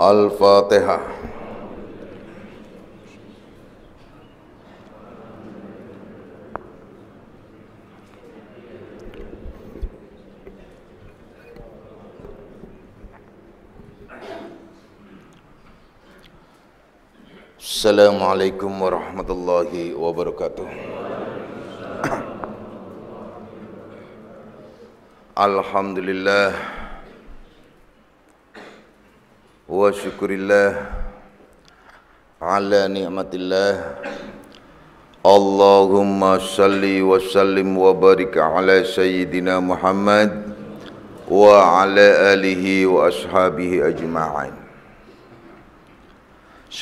الفاتحة السلام عليكم ورحمة الله وبركاته الحمد لله وشكر الله على نعمة الله اللهم صل وسلم وبارك على سيدنا محمد وعلى آله وأصحابه أجمعين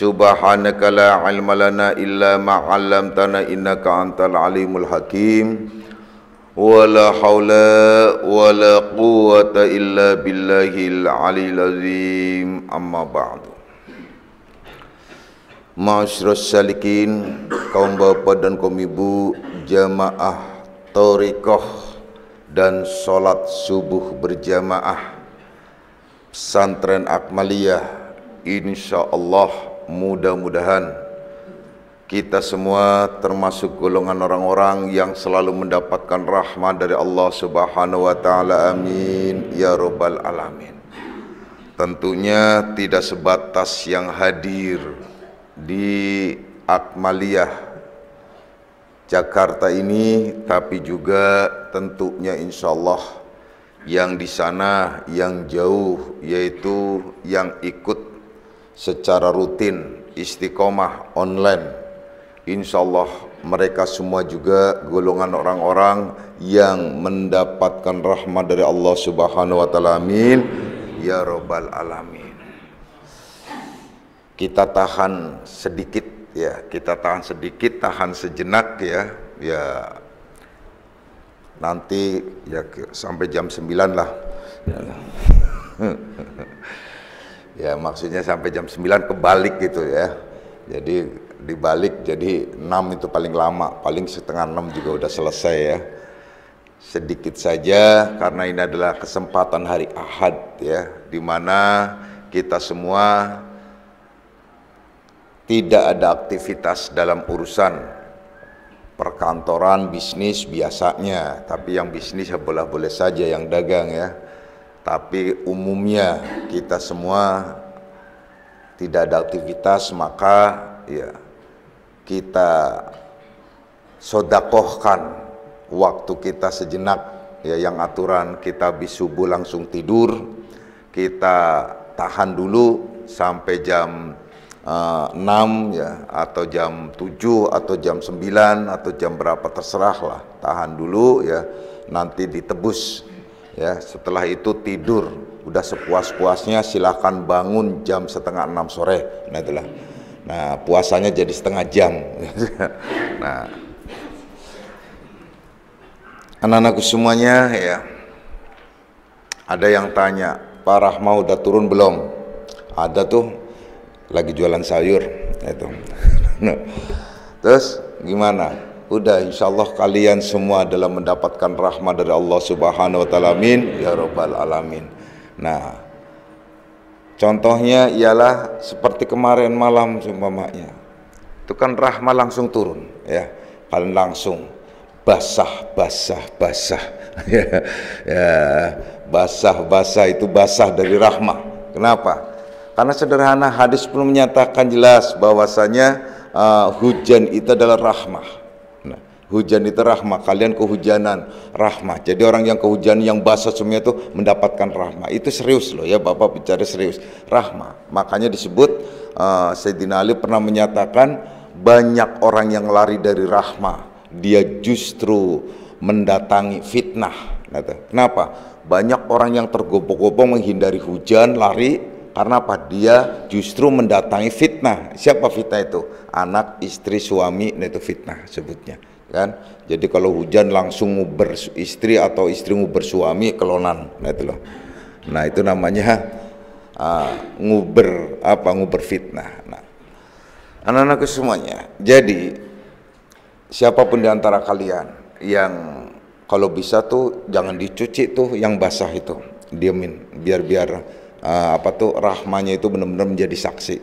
سبحانك لا علم لنا إلا ما علمتنا إنك أنت العليم الحكيم ولا حول ولا قوة إلا بالله العلي العظيم amma ba'du Ma'asyiras salikin kaum bapak dan kaum ibu jamaah torikoh dan sholat subuh berjamaah pesantren Akmaliyah insya Allah mudah-mudahan kita semua termasuk golongan orang-orang yang selalu mendapatkan rahmat dari Allah Subhanahu wa taala amin ya rabbal alamin tentunya tidak sebatas yang hadir di Akmaliyah Jakarta ini tapi juga tentunya insya Allah yang di sana yang jauh yaitu yang ikut secara rutin istiqomah online insya Allah mereka semua juga golongan orang-orang yang mendapatkan rahmat dari Allah Subhanahu wa taala amin ya robbal alamin kita tahan sedikit ya kita tahan sedikit tahan sejenak ya ya nanti ya sampai jam 9 lah ya, ya maksudnya sampai jam 9 kebalik gitu ya jadi dibalik jadi 6 itu paling lama paling setengah 6 juga udah selesai ya sedikit saja karena ini adalah kesempatan hari Ahad ya di mana kita semua tidak ada aktivitas dalam urusan perkantoran bisnis biasanya tapi yang bisnis boleh-boleh saja yang dagang ya tapi umumnya kita semua tidak ada aktivitas maka ya kita sodakohkan waktu kita sejenak ya yang aturan kita bisubu langsung tidur kita tahan dulu sampai jam uh, eh, 6 ya atau jam 7 atau jam 9 atau jam berapa terserah lah tahan dulu ya nanti ditebus ya setelah itu tidur udah sepuas-puasnya silahkan bangun jam setengah enam sore nah itulah nah puasanya jadi setengah jam nah anak-anakku semuanya ya ada yang tanya Pak Rahma udah turun belum ada tuh lagi jualan sayur itu terus gimana udah insyaallah kalian semua dalam mendapatkan rahmat dari Allah Subhanahu wa taala amin ya rabbal alamin nah contohnya ialah seperti kemarin malam sumpamanya itu kan rahmat langsung turun ya kalian langsung basah basah basah ya, ya, basah basah itu basah dari rahmah kenapa karena sederhana hadis pun menyatakan jelas bahwasanya uh, hujan itu adalah rahmah nah, hujan itu rahmah kalian kehujanan rahmah jadi orang yang kehujanan yang basah semuanya itu mendapatkan rahmah itu serius loh ya bapak bicara serius rahmah makanya disebut uh, Sayyidina Ali pernah menyatakan banyak orang yang lari dari rahmah dia justru mendatangi fitnah. Kenapa? Banyak orang yang tergopoh-gopoh menghindari hujan, lari karena apa? Dia justru mendatangi fitnah. Siapa fitnah itu? Anak, istri, suami, nah itu fitnah sebutnya. Kan? Jadi kalau hujan langsung nguber istri atau istri nguber suami kelonan, nah itu loh. Nah itu namanya uh, nguber apa nguber fitnah. Nah, anak-anakku semuanya. Jadi siapapun di antara kalian yang kalau bisa tuh jangan dicuci tuh yang basah itu diamin biar biar uh, apa tuh rahmanya itu benar-benar menjadi saksi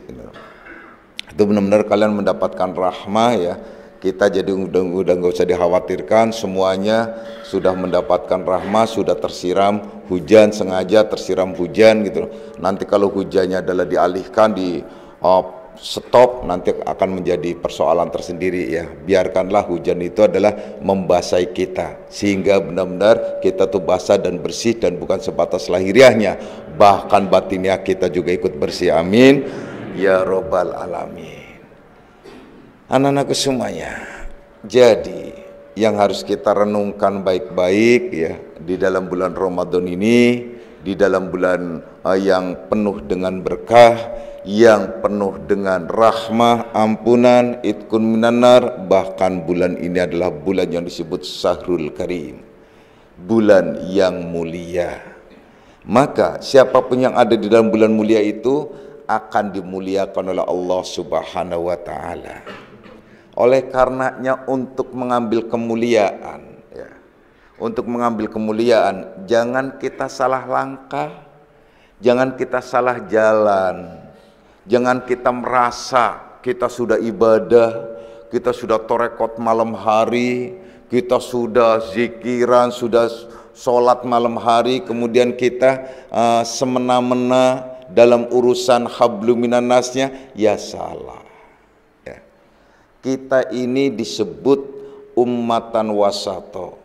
itu benar-benar kalian mendapatkan rahmah ya kita jadi udah, udah nggak usah dikhawatirkan semuanya sudah mendapatkan rahmah sudah tersiram hujan sengaja tersiram hujan gitu nanti kalau hujannya adalah dialihkan di uh, stop nanti akan menjadi persoalan tersendiri ya. Biarkanlah hujan itu adalah membasahi kita sehingga benar-benar kita tuh basah dan bersih dan bukan sebatas lahiriahnya, bahkan batinnya kita juga ikut bersih. Amin. Ya robbal alamin. Anak-anakku semuanya. Jadi yang harus kita renungkan baik-baik ya di dalam bulan Ramadan ini, di dalam bulan eh, yang penuh dengan berkah, yang penuh dengan rahmah, ampunan, itkun minanar, bahkan bulan ini adalah bulan yang disebut Sahrul Karim. Bulan yang mulia. Maka siapapun yang ada di dalam bulan mulia itu akan dimuliakan oleh Allah Subhanahu wa taala oleh karenanya untuk mengambil kemuliaan ya. Untuk mengambil kemuliaan, jangan kita salah langkah, jangan kita salah jalan. Jangan kita merasa kita sudah ibadah, kita sudah torekot malam hari, kita sudah zikiran, sudah sholat malam hari, kemudian kita uh, semena-mena dalam urusan habluminanasnya, ya salah kita ini disebut ummatan wasato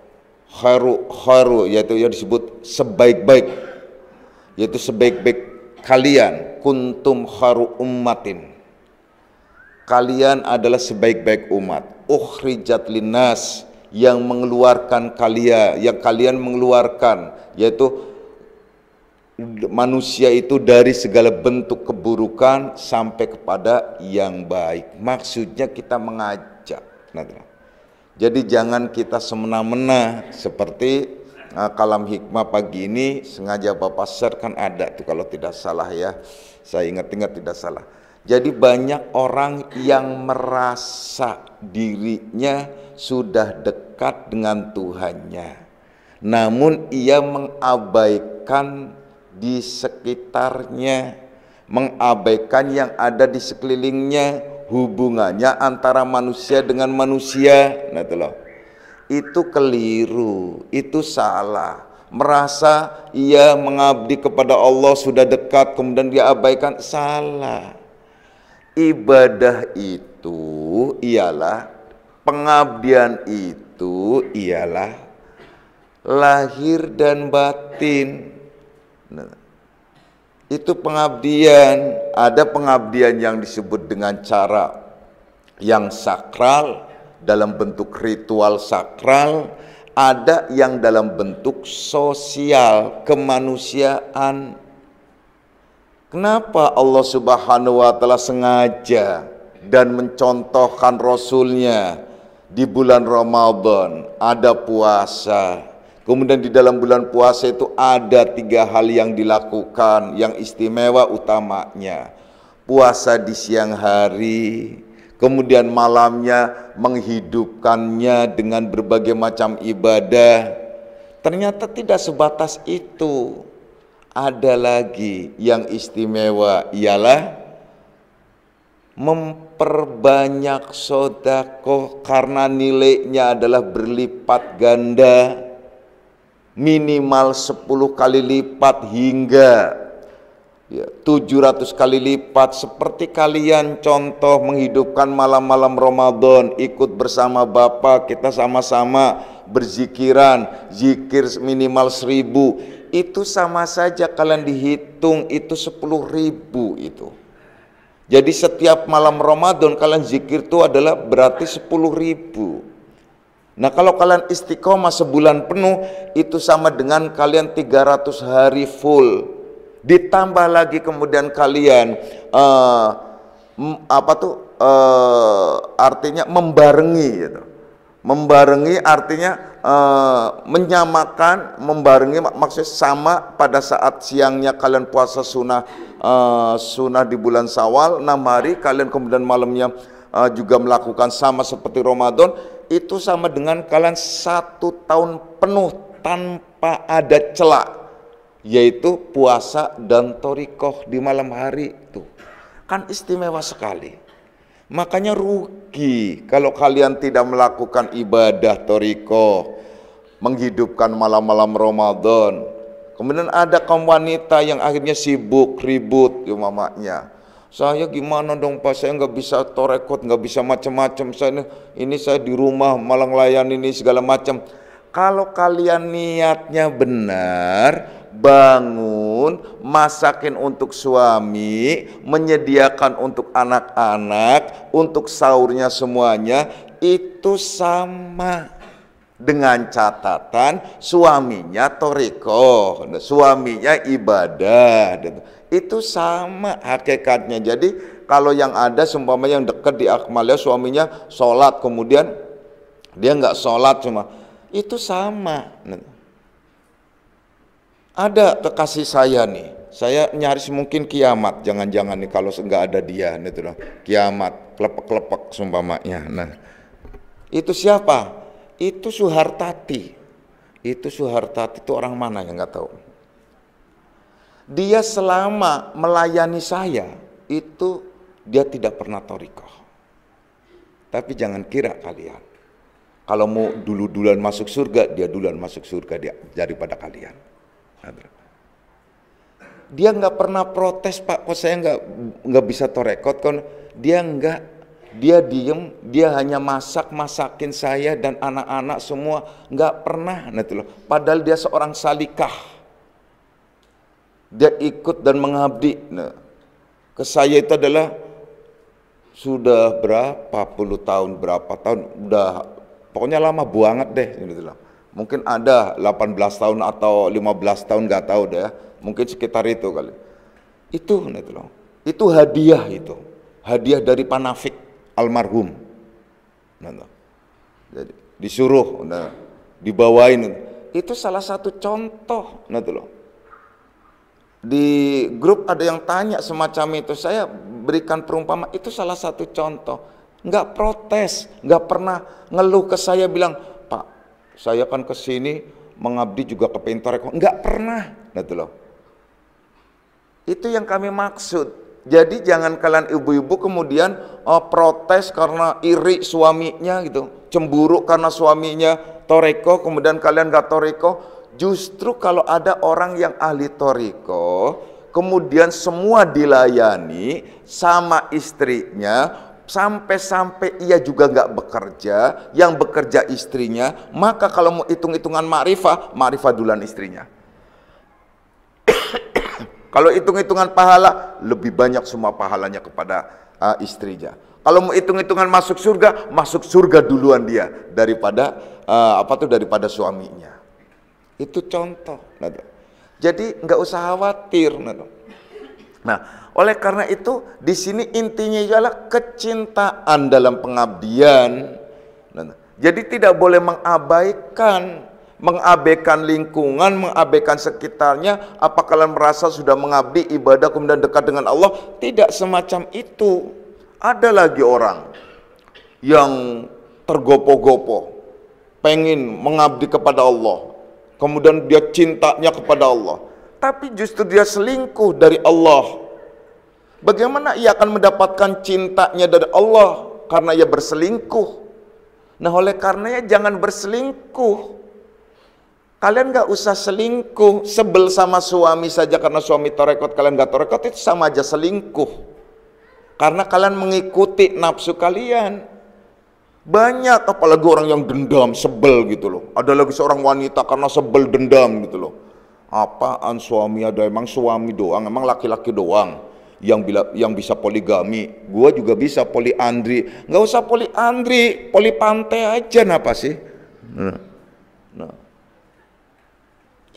haru-haru yaitu yang disebut sebaik-baik yaitu sebaik-baik kalian kuntum haru ummatin kalian adalah sebaik-baik umat ukhrijat linnas yang mengeluarkan kalian yang kalian mengeluarkan yaitu manusia itu dari segala bentuk keburukan sampai kepada yang baik. Maksudnya kita mengajak. Nah, Jadi jangan kita semena-mena seperti uh, kalam hikmah pagi ini sengaja Bapak share kan ada tuh kalau tidak salah ya. Saya ingat-ingat tidak salah. Jadi banyak orang yang merasa dirinya sudah dekat dengan Tuhannya. Namun ia mengabaikan di sekitarnya, mengabaikan yang ada di sekelilingnya, hubungannya antara manusia dengan manusia. Nah, itu loh. Itu keliru, itu salah. Merasa ia mengabdi kepada Allah sudah dekat kemudian dia abaikan salah. Ibadah itu ialah pengabdian itu ialah lahir dan batin Nah, itu pengabdian, ada pengabdian yang disebut dengan cara yang sakral dalam bentuk ritual sakral, ada yang dalam bentuk sosial kemanusiaan. Kenapa Allah Subhanahu wa taala sengaja dan mencontohkan rasulnya di bulan Ramadan ada puasa Kemudian di dalam bulan puasa itu ada tiga hal yang dilakukan yang istimewa utamanya. Puasa di siang hari, kemudian malamnya menghidupkannya dengan berbagai macam ibadah. Ternyata tidak sebatas itu. Ada lagi yang istimewa ialah memperbanyak sodako karena nilainya adalah berlipat ganda minimal 10 kali lipat hingga ya, tujuh 700 kali lipat seperti kalian contoh menghidupkan malam-malam Ramadan ikut bersama Bapak kita sama-sama berzikiran zikir minimal seribu itu sama saja kalian dihitung itu 10.000 itu jadi setiap malam Ramadan kalian zikir itu adalah berarti sepuluh ribu. Nah kalau kalian istiqomah sebulan penuh itu sama dengan kalian 300 hari full. Ditambah lagi kemudian kalian uh, apa tuh uh, artinya membarengi gitu. Membarengi artinya uh, menyamakan, membarengi mak maksudnya sama pada saat siangnya kalian puasa sunnah uh, sunnah di bulan Sawal 6 hari, kalian kemudian malamnya juga melakukan sama seperti Ramadan itu sama dengan kalian satu tahun penuh tanpa ada celak yaitu puasa dan torikoh di malam hari itu kan istimewa sekali makanya rugi kalau kalian tidak melakukan ibadah torikoh menghidupkan malam-malam Ramadan kemudian ada kaum wanita yang akhirnya sibuk ribut ya mamanya saya gimana dong Pak, saya nggak bisa torekot, nggak bisa macam-macam. Saya ini, ini saya di rumah malang layan ini segala macam. Kalau kalian niatnya benar, bangun, masakin untuk suami, menyediakan untuk anak-anak, untuk sahurnya semuanya, itu sama dengan catatan suaminya toriko, suaminya ibadah. Gitu itu sama hakikatnya. Jadi kalau yang ada seumpama yang dekat di akmalnya suaminya sholat kemudian dia nggak sholat cuma itu sama. Ada kekasih saya nih, saya nyaris mungkin kiamat, jangan-jangan nih kalau nggak ada dia, nih tuh kiamat, klepek-klepek sumpamanya. Nah, itu siapa? Itu Suhartati. Itu Suhartati itu orang mana yang nggak tahu dia selama melayani saya itu dia tidak pernah torikoh. Tapi jangan kira kalian, kalau mau dulu-duluan masuk surga, dia duluan masuk surga dia daripada kalian. Dia nggak pernah protes Pak, kok saya nggak nggak bisa torekot kan? Dia nggak, dia diem, dia hanya masak masakin saya dan anak-anak semua nggak pernah. Nah, Padahal dia seorang salikah dia ikut dan mengabdi. Nah, ke saya itu adalah sudah berapa puluh tahun, berapa tahun, udah pokoknya lama banget deh. Gitu lah. Mungkin ada 18 tahun atau 15 tahun nggak tahu deh, ya. mungkin sekitar itu kali. Itu, gitu loh. itu hadiah itu, hadiah dari Panafik almarhum. Gitu. jadi disuruh, nah, dibawain. Itu salah satu contoh, gitu loh di grup ada yang tanya semacam itu saya berikan perumpamaan itu salah satu contoh nggak protes nggak pernah ngeluh ke saya bilang pak saya kan kesini mengabdi juga ke pintar nggak pernah gitu loh itu yang kami maksud jadi jangan kalian ibu-ibu kemudian oh, protes karena iri suaminya gitu, cemburu karena suaminya toreko, kemudian kalian nggak toreko, Justru kalau ada orang yang ahli toriko, kemudian semua dilayani sama istrinya, sampai-sampai ia juga nggak bekerja, yang bekerja istrinya, maka kalau mau hitung-hitungan ma'rifah ma'rifah duluan istrinya. kalau hitung-hitungan pahala, lebih banyak semua pahalanya kepada uh, istrinya. Kalau mau hitung-hitungan masuk surga, masuk surga duluan dia daripada uh, apa tuh daripada suaminya. Itu contoh. Jadi nggak usah khawatir. Nah, oleh karena itu di sini intinya ialah kecintaan dalam pengabdian. Jadi tidak boleh mengabaikan mengabaikan lingkungan, mengabaikan sekitarnya, apa kalian merasa sudah mengabdi ibadah kemudian dekat dengan Allah? Tidak semacam itu. Ada lagi orang yang tergopoh-gopoh, pengen mengabdi kepada Allah, kemudian dia cintanya kepada Allah, tapi justru dia selingkuh dari Allah. Bagaimana ia akan mendapatkan cintanya dari Allah karena ia berselingkuh? Nah, oleh karenanya jangan berselingkuh. Kalian gak usah selingkuh, sebel sama suami saja karena suami torekot, kalian gak torekot itu sama aja selingkuh. Karena kalian mengikuti nafsu kalian. Banyak apalagi orang yang dendam, sebel gitu loh. Ada lagi seorang wanita karena sebel dendam gitu loh. Apaan suami ada emang suami doang, emang laki-laki doang yang bila, yang bisa poligami. Gua juga bisa poliandri. Nggak usah poliandri, poli pantai aja napa sih? Nah. nah.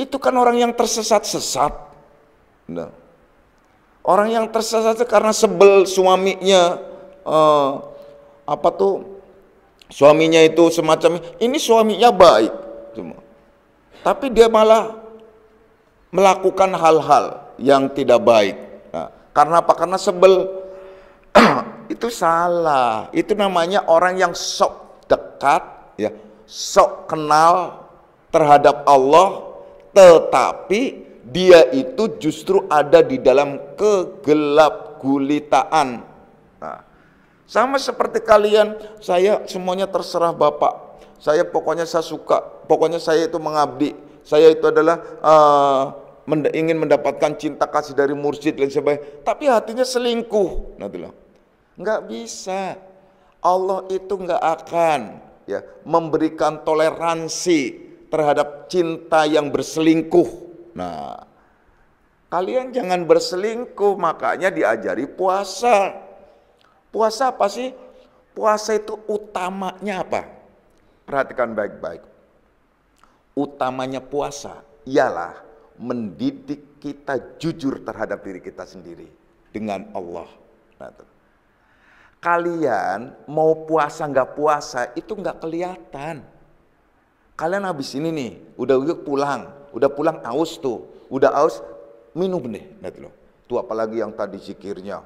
Itu kan orang yang tersesat-sesat. Nah. Orang yang tersesat karena sebel suaminya uh, apa tuh suaminya itu semacam ini suaminya baik cuma Tapi dia malah melakukan hal-hal yang tidak baik. Nah, karena apa? Karena sebel. itu salah. Itu namanya orang yang sok dekat ya, sok kenal terhadap Allah tetapi dia itu justru ada di dalam kegelap gulitaan sama seperti kalian, saya semuanya terserah Bapak. Saya pokoknya saya suka, pokoknya saya itu mengabdi. Saya itu adalah uh, ingin mendapatkan cinta kasih dari mursyid dan sebagainya. Tapi hatinya selingkuh. Nah, nggak bisa. Allah itu nggak akan ya memberikan toleransi terhadap cinta yang berselingkuh. Nah, kalian jangan berselingkuh, makanya diajari puasa. Puasa apa sih? Puasa itu utamanya apa? Perhatikan baik-baik. Utamanya puasa ialah mendidik kita jujur terhadap diri kita sendiri dengan Allah. Nah, Kalian mau puasa nggak puasa itu nggak kelihatan. Kalian habis ini nih, udah pulang, udah pulang aus tuh, udah aus minum deh, nah, tuh apalagi yang tadi zikirnya,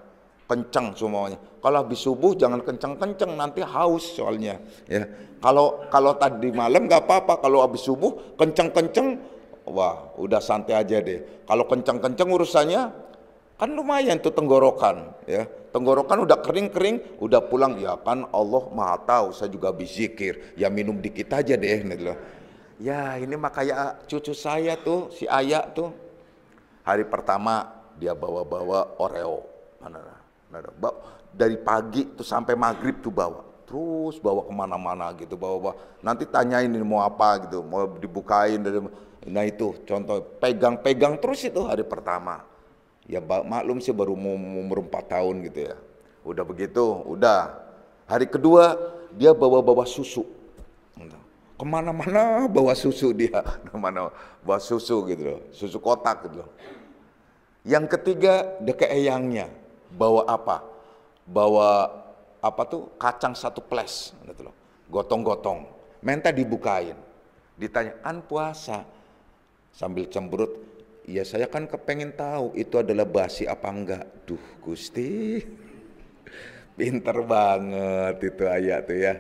kencang semuanya. Kalau habis subuh jangan kencang-kencang nanti haus soalnya ya. Kalau kalau tadi malam nggak apa-apa, kalau habis subuh kencang-kencang wah udah santai aja deh. Kalau kencang-kencang urusannya kan lumayan tuh tenggorokan ya. Tenggorokan udah kering-kering, udah pulang ya kan Allah Maha tahu saya juga bizikir. Ya minum dikit aja deh Nih, Ya ini mah kayak cucu saya tuh si Ayak tuh. Hari pertama dia bawa-bawa Oreo. Mana dari pagi tuh sampai maghrib tuh bawa terus bawa kemana-mana gitu bawa, bawa nanti tanyain ini mau apa gitu mau dibukain dari nah itu contoh pegang-pegang terus itu hari pertama ya maklum sih baru umur 4 tahun gitu ya udah begitu udah hari kedua dia bawa-bawa susu kemana-mana bawa susu dia kemana bawa susu gitu loh susu kotak gitu loh yang ketiga deket eyangnya bawa apa? Bawa apa tuh kacang satu ples, gitu loh. Gotong-gotong. Menta dibukain. Ditanya, "An puasa?" Sambil cemberut, "Ya saya kan kepengen tahu itu adalah basi apa enggak." Duh, Gusti. Pinter banget itu ayat tuh ya.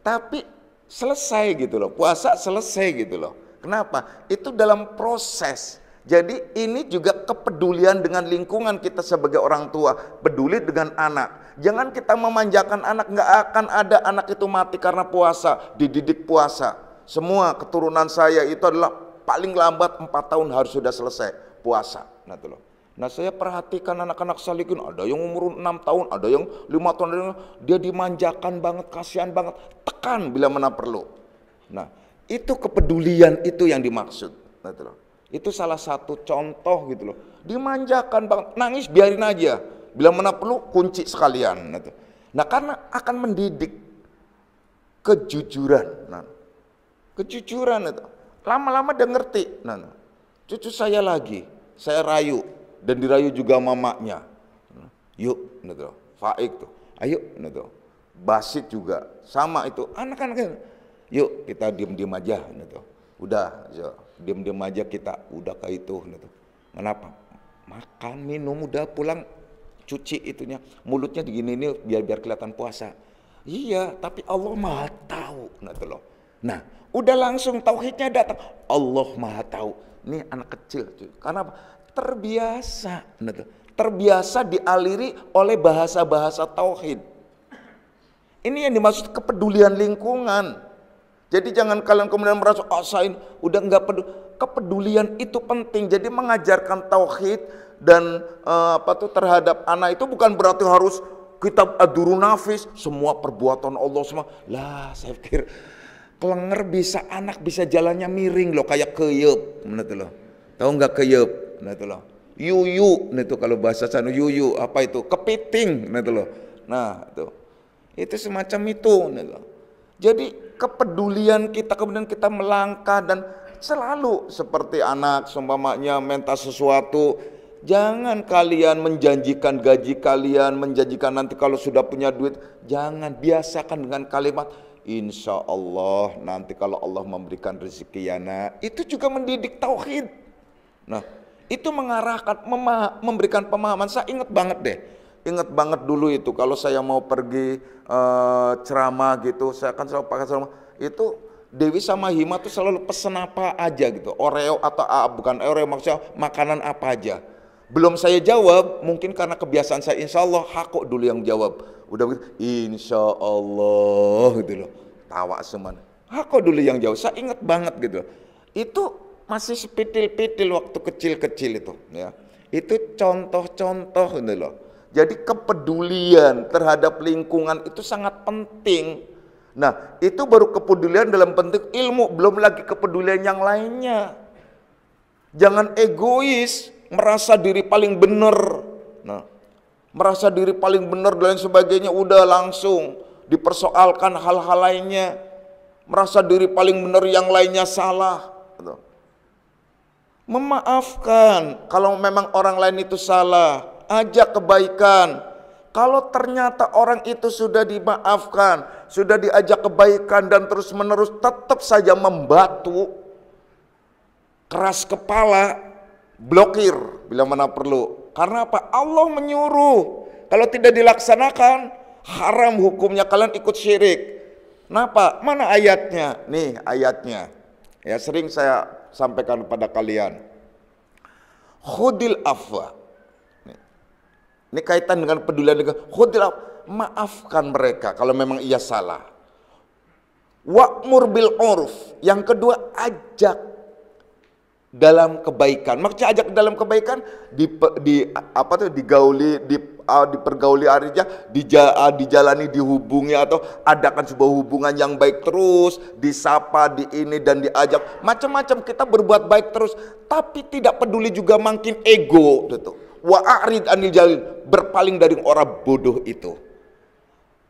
Tapi selesai gitu loh, puasa selesai gitu loh. Kenapa? Itu dalam proses jadi ini juga kepedulian dengan lingkungan kita sebagai orang tua, peduli dengan anak. Jangan kita memanjakan anak, nggak akan ada anak itu mati karena puasa, dididik puasa. Semua keturunan saya itu adalah paling lambat 4 tahun harus sudah selesai puasa. Nah, itu loh. Nah saya perhatikan anak-anak salikin, ada yang umur 6 tahun, ada yang 5 tahun, ada yang, dia dimanjakan banget, kasihan banget, tekan bila mana perlu. Nah itu kepedulian itu yang dimaksud. Nah, itu loh. Itu salah satu contoh gitu loh. Dimanjakan banget, nangis biarin aja. Bila mana perlu kunci sekalian. Gitu. Nah karena akan mendidik kejujuran. Nah, kejujuran itu. Lama-lama dia ngerti. Nah, cucu saya lagi, saya rayu dan dirayu juga mamanya. yuk, gitu. Faik tuh. Ayo, gitu. Basit juga sama itu anak-anak yuk kita diem-diem aja gitu udah yuk diam-diam aja kita udah kayak itu gitu. kenapa makan minum udah pulang cuci itunya mulutnya begini ini biar biar kelihatan puasa iya tapi Allah maha tahu gitu loh nah udah langsung tauhidnya datang Allah maha tahu ini anak kecil cuy. karena terbiasa gitu. terbiasa dialiri oleh bahasa-bahasa tauhid ini yang dimaksud kepedulian lingkungan jadi jangan kalian kemudian merasa oh saya udah nggak peduli. Kepedulian itu penting. Jadi mengajarkan tauhid dan uh, apa tuh terhadap anak itu bukan berarti harus kita aduru nafis semua perbuatan Allah semua. Lah saya pikir kelenger bisa anak bisa jalannya miring loh kayak keyep menurut loh Tahu nggak keyep menurut loh Yuyu itu kalau bahasa sana yuyu apa itu kepiting menurut loh. Nah itu itu semacam itu menurut loh. Jadi kepedulian kita kemudian kita melangkah dan selalu seperti anak seumpamanya minta sesuatu Jangan kalian menjanjikan gaji kalian, menjanjikan nanti kalau sudah punya duit. Jangan biasakan dengan kalimat, insya Allah nanti kalau Allah memberikan rezeki ya nak. Itu juga mendidik tauhid. Nah, itu mengarahkan, memberikan pemahaman. Saya ingat banget deh, Ingat banget dulu itu kalau saya mau pergi e, ceramah gitu, saya akan selalu pakai ceramah. Itu Dewi sama Hima tuh selalu pesen apa aja gitu, Oreo atau ah, bukan Oreo maksudnya makanan apa aja. Belum saya jawab, mungkin karena kebiasaan saya, insya Allah Hako dulu yang jawab. Udah begitu, insya Allah gitu loh, tawa semuanya. Hako dulu yang jawab, saya ingat banget gitu. Itu masih sepitil-pitil waktu kecil-kecil itu ya. Itu contoh-contoh gitu loh. Jadi kepedulian terhadap lingkungan itu sangat penting. Nah, itu baru kepedulian dalam bentuk ilmu, belum lagi kepedulian yang lainnya. Jangan egois, merasa diri paling benar. Nah, merasa diri paling benar dan sebagainya udah langsung dipersoalkan hal-hal lainnya. Merasa diri paling benar yang lainnya salah. Gitu. Memaafkan kalau memang orang lain itu salah ajak kebaikan. Kalau ternyata orang itu sudah dimaafkan, sudah diajak kebaikan dan terus-menerus tetap saja membatu, keras kepala, blokir bila mana perlu. Karena apa? Allah menyuruh. Kalau tidak dilaksanakan, haram hukumnya kalian ikut syirik. Kenapa? Mana ayatnya? Nih ayatnya. Ya sering saya sampaikan kepada kalian. Khudil afwa ini kaitan dengan peduli dengan khudlah, maafkan mereka kalau memang ia salah. Wa'mur bil uruf. Yang kedua, ajak dalam kebaikan. Maksudnya ajak dalam kebaikan di, di apa tuh digauli, di uh, dipergauli artinya dija, uh, dijalani, dihubungi atau adakan sebuah hubungan yang baik terus, disapa, di ini dan diajak. Macam-macam kita berbuat baik terus, tapi tidak peduli juga makin ego gitu wa a'rid anil jalil berpaling dari orang bodoh itu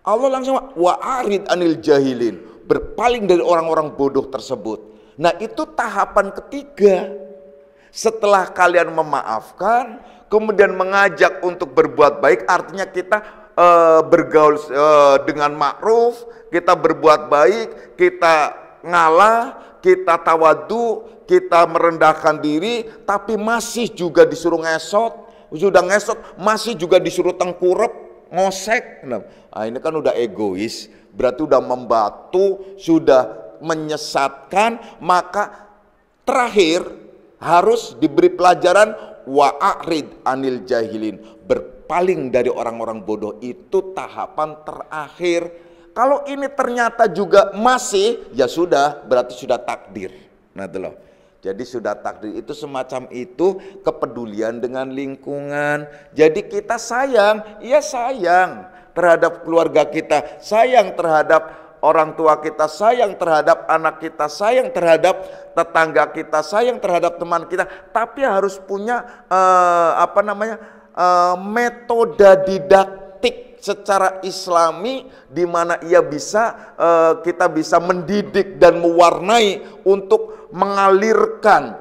Allah langsung wa a'rid anil jahilin berpaling dari orang-orang bodoh tersebut nah itu tahapan ketiga setelah kalian memaafkan kemudian mengajak untuk berbuat baik artinya kita e, bergaul e, dengan makruf kita berbuat baik kita ngalah kita tawadu kita merendahkan diri tapi masih juga disuruh ngesot sudah ngesot, masih juga disuruh tengkurap, ngosek. Nah, ah, ini kan udah egois, berarti udah membatu, sudah menyesatkan, maka terakhir harus diberi pelajaran wa'arid anil jahilin. Berpaling dari orang-orang bodoh itu tahapan terakhir. Kalau ini ternyata juga masih, ya sudah, berarti sudah takdir. Nah, itu loh. Jadi sudah takdir itu semacam itu kepedulian dengan lingkungan. Jadi kita sayang, iya sayang terhadap keluarga kita, sayang terhadap orang tua kita, sayang terhadap anak kita, sayang terhadap tetangga kita, sayang terhadap teman kita, tapi harus punya uh, apa namanya? Uh, metode didaktik secara islami di mana ia bisa uh, kita bisa mendidik dan mewarnai untuk mengalirkan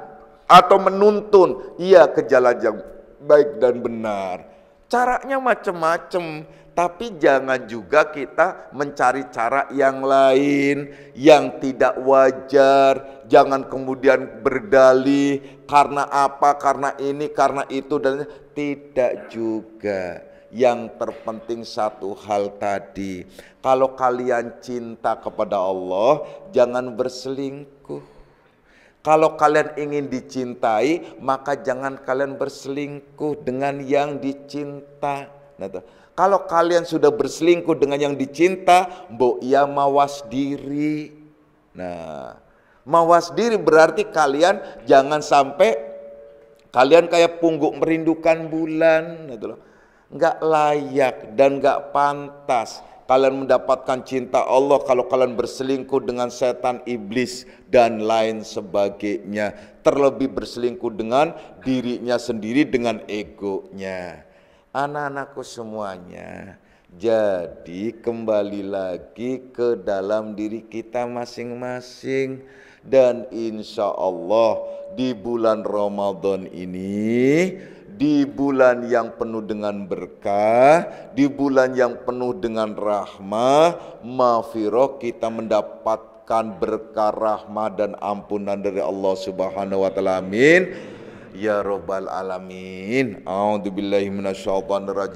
atau menuntun ia ke jalan yang baik dan benar. Caranya macam-macam, tapi jangan juga kita mencari cara yang lain yang tidak wajar. Jangan kemudian berdalih karena apa, karena ini, karena itu dan tidak juga yang terpenting satu hal tadi. Kalau kalian cinta kepada Allah, jangan berselingkuh. Kalau kalian ingin dicintai, maka jangan kalian berselingkuh dengan yang dicinta. Nah, Kalau kalian sudah berselingkuh dengan yang dicinta, mbok ya mawas diri. Nah, mawas diri berarti kalian jangan sampai kalian kayak pungguk merindukan bulan, nah, nggak layak dan nggak pantas Kalian mendapatkan cinta Allah kalau kalian berselingkuh dengan setan iblis dan lain sebagainya. Terlebih berselingkuh dengan dirinya sendiri dengan egonya. Anak-anakku semuanya. Jadi kembali lagi ke dalam diri kita masing-masing dan insya Allah di bulan Ramadan ini di bulan yang penuh dengan berkah, di bulan yang penuh dengan rahmah, mafiro kita mendapatkan berkah rahmah dan ampunan dari Allah Subhanahu wa taala. Amin. Ya Rabbal Alamin. A'udzu billahi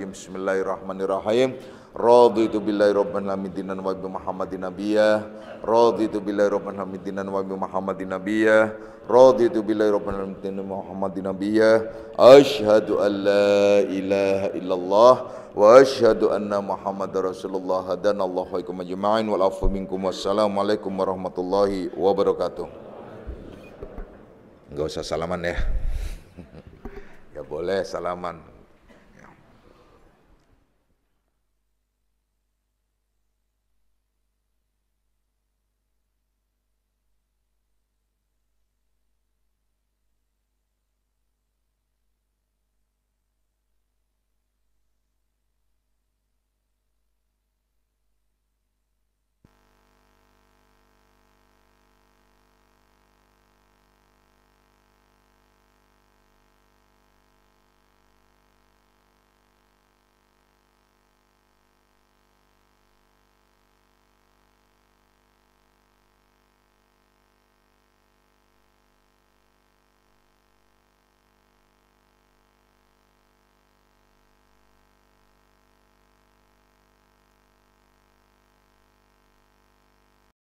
Bismillahirrahmanirrahim. Raditu billahi rabban hamidinan wa bi Muhammadin nabiyya Raditu billahi rabban hamidinan wa bi Muhammadin nabiyya Raditu billahi rabban hamidinan wa Muhammadin nabiyya Ashhadu an la ilaha illallah wa ashhadu anna Muhammadar Rasulullah dan Allah wa ikum ajma'in wal afu minkum wassalamualaikum warahmatullahi wabarakatuh Enggak usah salaman ya. ya boleh salaman.